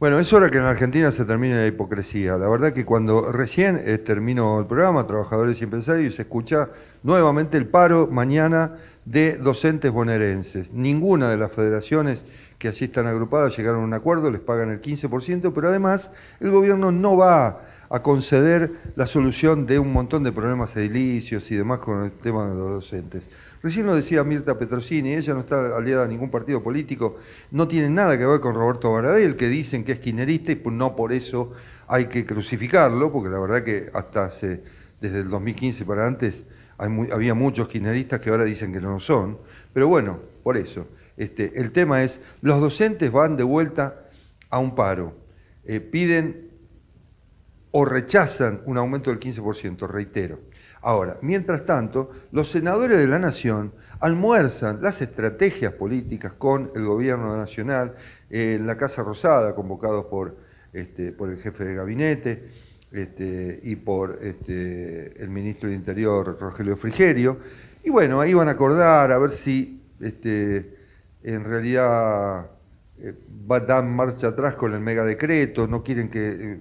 Bueno, es hora que en Argentina se termine la hipocresía. La verdad que cuando recién eh, terminó el programa, Trabajadores y Empresarios, se escucha nuevamente el paro mañana de docentes bonaerenses. Ninguna de las federaciones que allí están agrupadas llegaron a un acuerdo, les pagan el 15%, pero además el gobierno no va a conceder la solución de un montón de problemas edilicios y demás con el tema de los docentes. Recién lo decía Mirta Petrosini, ella no está aliada a ningún partido político, no tiene nada que ver con Roberto el que dicen que es quinerista y pues no por eso hay que crucificarlo, porque la verdad que hasta desde el 2015 para antes había muchos quineristas que ahora dicen que no lo son, pero bueno, por eso. Este, el tema es, los docentes van de vuelta a un paro, eh, piden o rechazan un aumento del 15%, reitero. Ahora, mientras tanto, los senadores de la Nación almuerzan las estrategias políticas con el gobierno nacional eh, en la Casa Rosada, convocados por, este, por el jefe de gabinete este, y por el ministro de Interior, Rogelio Frigerio. Y bueno, ahí van a acordar a ver si en realidad eh, dan marcha atrás con el mega decreto, no quieren que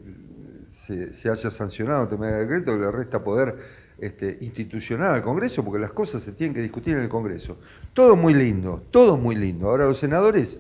eh, se, haya sancionado este mega decreto, que le resta poder este, institucional al Congreso, porque las cosas se tienen que discutir en el Congreso. Todo muy lindo, todo muy lindo. Ahora los senadores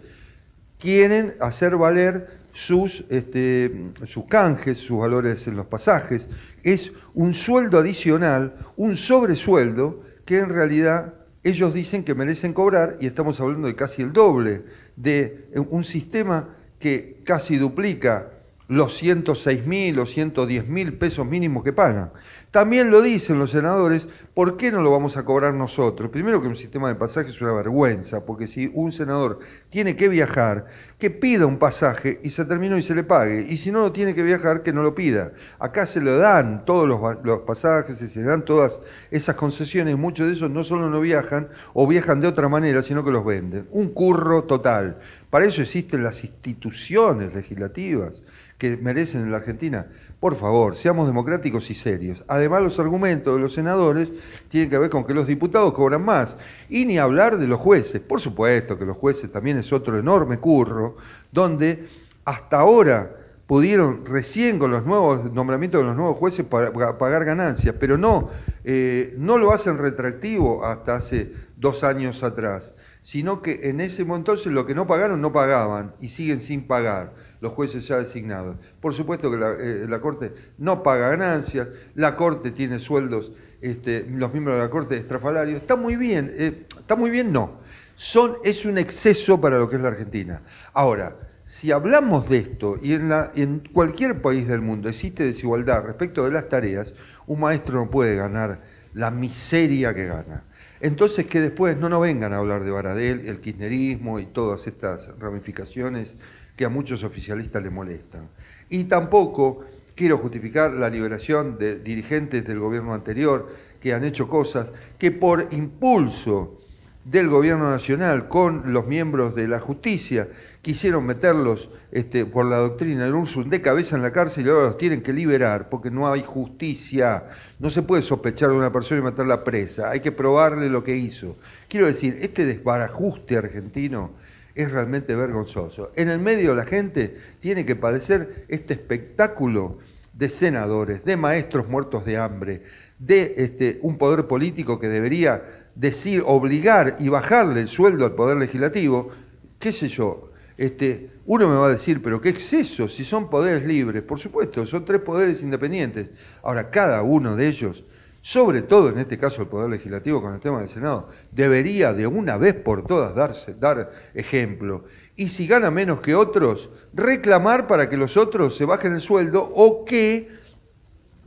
quieren hacer valer sus, este, sus canjes, sus valores en los pasajes. Es un sueldo adicional, un sobresueldo, que en realidad ellos dicen que merecen cobrar, y estamos hablando de casi el doble, de un sistema que casi duplica los 106 mil o 110 mil pesos mínimos que pagan. También lo dicen los senadores, ¿por qué no lo vamos a cobrar nosotros? Primero que un sistema de pasaje es una vergüenza, porque si un senador tiene que viajar, que pida un pasaje y se terminó y se le pague, y si no lo tiene que viajar, que no lo pida. Acá se lo dan todos los, los pasajes, se le dan todas esas concesiones, muchos de esos no solo no viajan o viajan de otra manera, sino que los venden. Un curro total. Para eso existen las instituciones legislativas que merecen en la Argentina. Por favor, seamos democráticos y serios además los argumentos de los senadores tienen que ver con que los diputados cobran más. Y ni hablar de los jueces. Por supuesto que los jueces también es otro enorme curro, donde hasta ahora pudieron recién con los nuevos nombramientos de los nuevos jueces pagar ganancias, pero no, eh, no lo hacen retractivo hasta hace dos años atrás sino que en ese momento lo que no pagaron no pagaban y siguen sin pagar los jueces ya designados. Por supuesto que la, eh, Corte no paga ganancias, la Corte tiene sueldos, este, los miembros de la Corte estrafalarios, está muy bien, eh, está muy bien no, Son, es un exceso para lo que es la Argentina. Ahora, si hablamos de esto, y en cualquier país del mundo existe desigualdad respecto de las tareas, un maestro no puede ganar la miseria que gana. Entonces que después no nos vengan a hablar de Baradel, el kirchnerismo y todas estas ramificaciones que a muchos oficialistas les molestan. Y tampoco quiero justificar la liberación de dirigentes del gobierno anterior que han hecho cosas que por impulso del gobierno nacional con los miembros de la justicia, quisieron meterlos este, por la doctrina del Ursus de cabeza en la cárcel y ahora los tienen que liberar porque no hay justicia. No se puede sospechar de una persona y matarla presa, hay que probarle lo que hizo. Quiero decir, este desbarajuste argentino es realmente vergonzoso. En el medio la gente tiene que padecer este espectáculo de senadores, de maestros muertos de hambre, de este, un poder político que debería decir, obligar y bajarle el sueldo al poder legislativo, qué sé yo, este, uno me va a decir, pero qué exceso, si son poderes libres, por supuesto, son tres poderes independientes. Ahora, cada uno de ellos, sobre todo en este caso el Poder Legislativo con el tema del Senado, debería de una vez por todas darse, dar ejemplo. Y si gana menos que otros, reclamar para que los otros se bajen el sueldo o que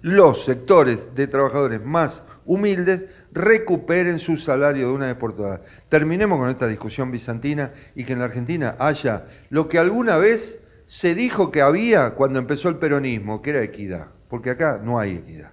los sectores de trabajadores más humildes recuperen su salario de una vez por todas. Terminemos con esta discusión bizantina y que en la Argentina haya lo que alguna vez se dijo que había cuando empezó el peronismo, que era equidad, porque acá no hay equidad.